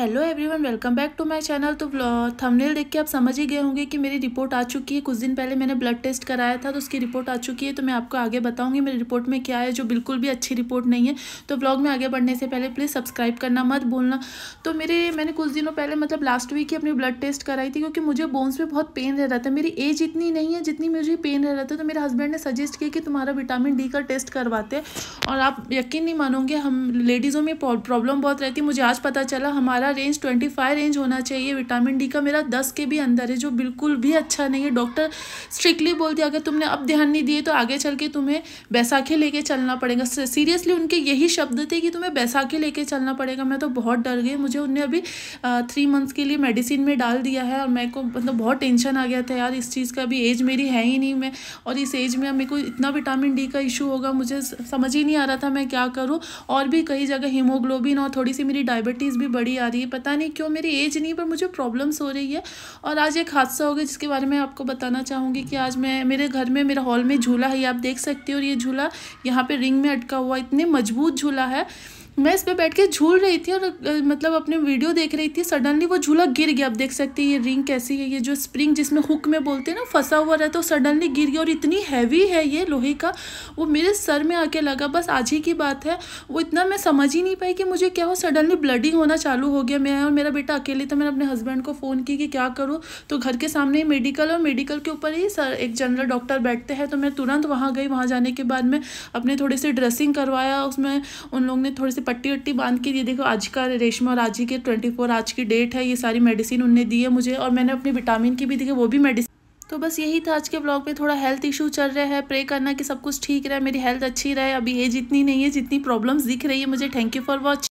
hello everyone welcome back to my channel तो thumbnail देख के आप समझ ही गए होंगे कि मेरी रिपोर्ट आ चुकी है कुछ दिन पहले मैंने ब्लड टेस्ट कराया था तो उसकी रिपोर्ट आ चुकी है तो मैं आपको आगे बताऊंगी मेरी रिपोर्ट में क्या है जो बिल्कुल भी अच्छी रिपोर्ट नहीं है तो ब्लॉग में आगे बढ़ने से पहले प्लीज़ सब्सक्राइब करना मत भूलना तो मेरे मैंने कुछ दिनों पहले मतलब लास्ट वीक ही अपनी ब्लड टेस्ट कराई थी क्योंकि मुझे बोन्स में बहुत पेन रह रहा था मेरी एज इतनी नहीं है जितनी मुझे पेन रह रहा था तो मेरे हस्बैंड ने सजेस्ट किया कि तुम्हारा विटामिन डी का टेस्ट करवाते और आप यकीन नहीं मानोगे हम लेडीज़ों में प्रॉब्लम बहुत रहती मुझे आज पता चला हमारा मेरा रेंज ट्वेंटी फाइव रेंज होना चाहिए विटामिन डी का मेरा दस के भी अंदर है जो बिल्कुल भी अच्छा नहीं है डॉक्टर स्ट्रिक्टली बोल दिया अगर तुमने अब ध्यान नहीं दिए तो आगे चल के तुम्हें बैसाखी लेके चलना पड़ेगा सीरियसली उनके यही शब्द थे कि तुम्हें बैसाखी लेके चलना पड़ेगा मैं तो बहुत डर गई मुझे उनने अभी थ्री मंथ्स के लिए मेडिसिन में डाल दिया है और मेरे को मतलब बहुत टेंशन आ गया था यार इस चीज़ का अभी एज मेरी है ही नहीं मैं और इस एज में मेरे को इतना विटामिन डी का इशू होगा मुझे समझ ही नहीं आ रहा था मैं क्या करूँ और भी कई जगह हीमोग्लोबिन और थोड़ी सी मेरी डायबिटीज़ भी बढ़ी आ रही है पता नहीं क्यों मेरी एज नहीं पर मुझे प्रॉब्लम्स हो रही है और आज एक हादसा हो गया जिसके बारे में आपको बताना चाहूँगी कि आज मैं मेरे घर में मेरे हॉल में झूला है आप देख सकते हो और ये झूला यहाँ पर रिंग में अटका हुआ इतने मजबूत झूला है मैं इस पर बैठ के झूल रही थी और मतलब अपने वीडियो देख रही थी सडनली वो झूला गिर गया आप देख सकते हैं ये रिंग कैसी है ये जो स्प्रिंग जिसमें हुक में बोलते हैं ना फंसा हुआ रहता है सडनली गिर गया और इतनी हैवी है ये लोहे का वो मेरे सर में आके लगा बस आज ही की बात है वो इतना मैं समझ ही नहीं पाई कि मुझे क्या हो सडनली ब्लडिंग होना चालू हो गया मैं और मेरा बेटा अकेले था मैंने अपने हस्बैंड को फ़ोन की कि क्या करूँ तो घर के सामने ही मेडिकल और मेडिकल के ऊपर ही सर एक जनरल डॉक्टर बैठते हैं तो मैं तुरंत वहाँ गई वहाँ जाने के बाद में अपने थोड़े से ड्रेसिंग करवाया उसमें उन लोग ने थोड़े से से पट्टी वट्टी बांध के ये देखो आज का रेशमा और आज ही के ट्वेंटी फोर आज की डेट है ये सारी मेडिसिन उनने दी है मुझे और मैंने अपनी विटामिन की भी दी है वो भी मेडिसिन तो बस यही था आज के ब्लॉग में थोड़ा हेल्थ इशू चल रहा है प्रे करना कि सब कुछ ठीक रहे मेरी हेल्थ अच्छी रहे अभी एज इतनी नहीं है जितनी प्रॉब्लम्स दिख रही है मुझे थैंक यू फॉर वॉच